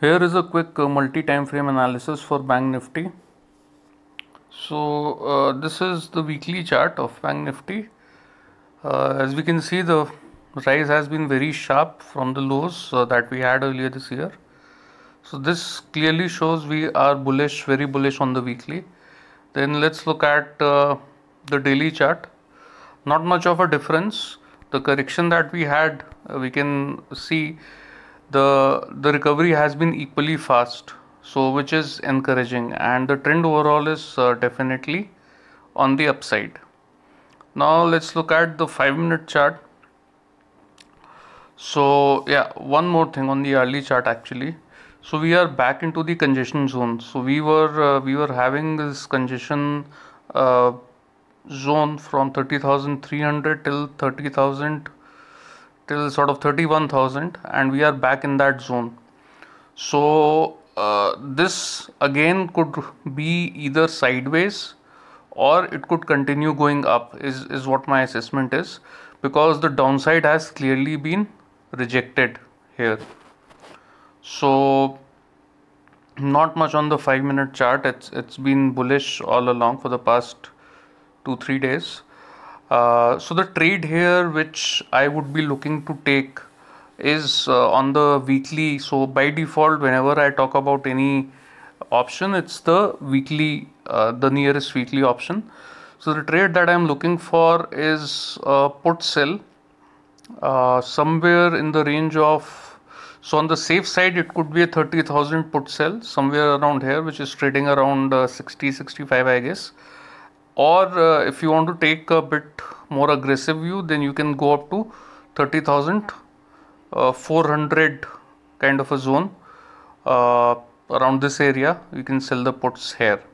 Here is a quick uh, multi-time frame analysis for Bank Nifty. So uh, this is the weekly chart of Bank Nifty. Uh, as we can see, the rise has been very sharp from the lows uh, that we had earlier this year. So this clearly shows we are bullish, very bullish on the weekly. Then let's look at uh, the daily chart. Not much of a difference. The correction that we had, uh, we can see the the recovery has been equally fast so which is encouraging and the trend overall is uh, definitely on the upside now let's look at the 5 minute chart so yeah one more thing on the early chart actually so we are back into the congestion zone so we were uh, we were having this congestion uh, zone from 30300 till 30000 till sort of 31,000 and we are back in that zone. So uh, this again could be either sideways or it could continue going up is, is what my assessment is because the downside has clearly been rejected here. So not much on the 5 minute chart it's it's been bullish all along for the past 2 3 days uh, so the trade here which I would be looking to take is uh, on the weekly so by default whenever I talk about any option it's the weekly uh, the nearest weekly option so the trade that I'm looking for is put sell uh, somewhere in the range of so on the safe side it could be a 30,000 put sell somewhere around here which is trading around uh, 60 65 I guess or uh, if you want to take a bit more aggressive view then you can go up to 30,400 uh, kind of a zone uh, around this area you can sell the puts here